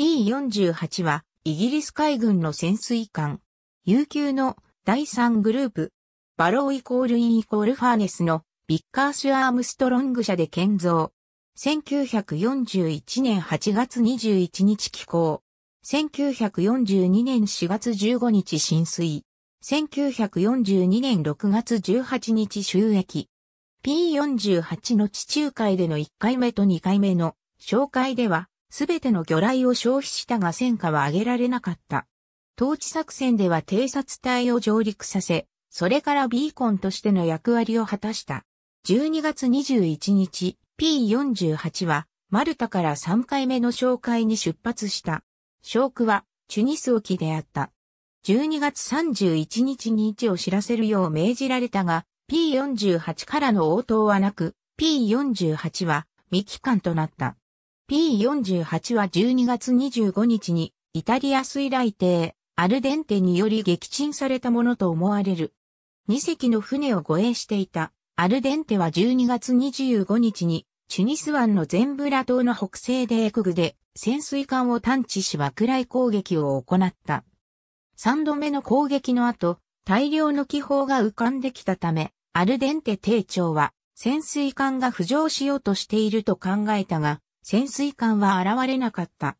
P48 はイギリス海軍の潜水艦。悠久の第3グループ。バローイコールインイコールファーネスのビッカース・アームストロング社で建造。1941年8月21日寄港。1942年4月15日浸水。1942年6月18日収益。P48 の地中海での1回目と2回目の紹介では、すべての魚雷を消費したが戦果は上げられなかった。統治作戦では偵察隊を上陸させ、それからビーコンとしての役割を果たした。12月21日、P48 は、マルタから3回目の紹介に出発した。証区は、チュニス沖であった。12月31日に位置を知らせるよう命じられたが、P48 からの応答はなく、P48 は未帰還となった。P48 は12月25日にイタリア水雷艇アルデンテにより撃沈されたものと思われる。2隻の船を護衛していたアルデンテは12月25日にチュニス湾のゼンブラ島の北西でエクグで潜水艦を探知し爆雷攻撃を行った。3度目の攻撃の後、大量の気泡が浮かんできたため、アルデンテ艇長は潜水艦が浮上しようとしていると考えたが、潜水艦は現れなかった。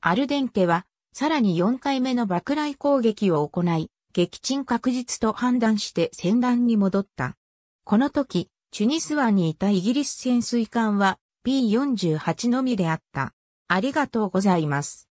アルデンテは、さらに4回目の爆雷攻撃を行い、撃沈確実と判断して戦団に戻った。この時、チュニス湾にいたイギリス潜水艦は P48 のみであった。ありがとうございます。